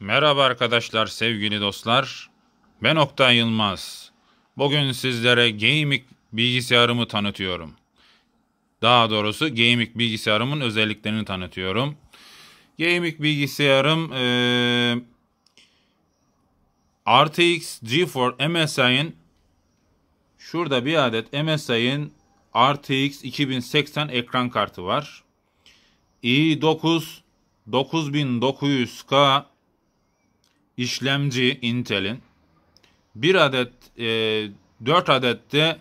Merhaba arkadaşlar, sevgili dostlar. Ben Oktay Yılmaz. Bugün sizlere Gaming bilgisayarımı tanıtıyorum. Daha doğrusu Gaming bilgisayarımın özelliklerini tanıtıyorum. Gaming bilgisayarım e, RTX GeForce MSI'nin şurada bir adet MSI'nin RTX 2080 ekran kartı var. i9 9900K işlemci Intel'in. bir adet e, 4 de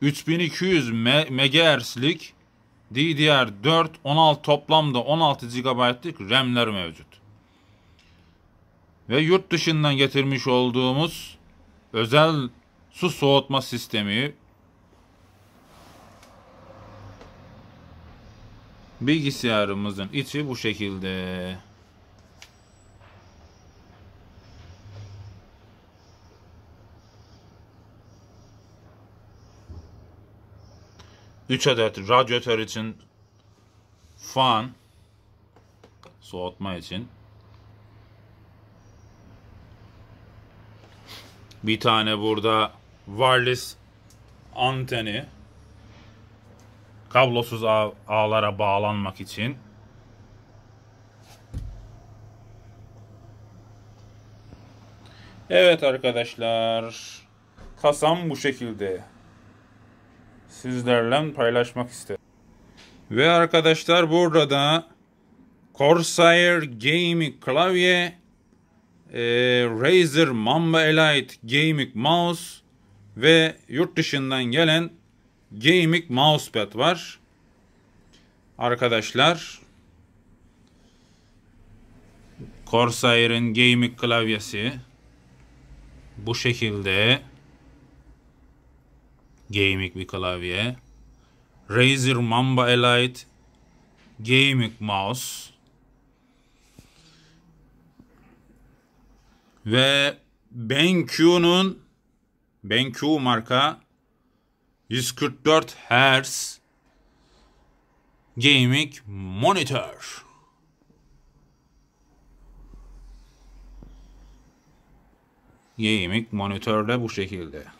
3200 MHz'lik DDR4 16 toplamda 16 GB'lık RAM'ler mevcut. Ve yurt dışından getirmiş olduğumuz özel su soğutma sistemi bilgisayarımızın içi bu şekilde. 3 adet radyatör için fan soğutma için bir tane burada wireless anteni kablosuz ağ ağlara bağlanmak için Evet arkadaşlar kasam bu şekilde sizlerle paylaşmak istedim. Ve arkadaşlar burada Corsair Gaming klavye, e, Razer Mamba Elite Gaming mouse ve yurt dışından gelen Gaming mousepad var. Arkadaşlar Corsair'in gaming klavyesi bu şekilde gaming bir klavye. Razer Mamba Elite gaming mouse. Ve BenQ'nun BenQ marka 144 Hz gaming monitör. Gaming monitör de bu şekilde.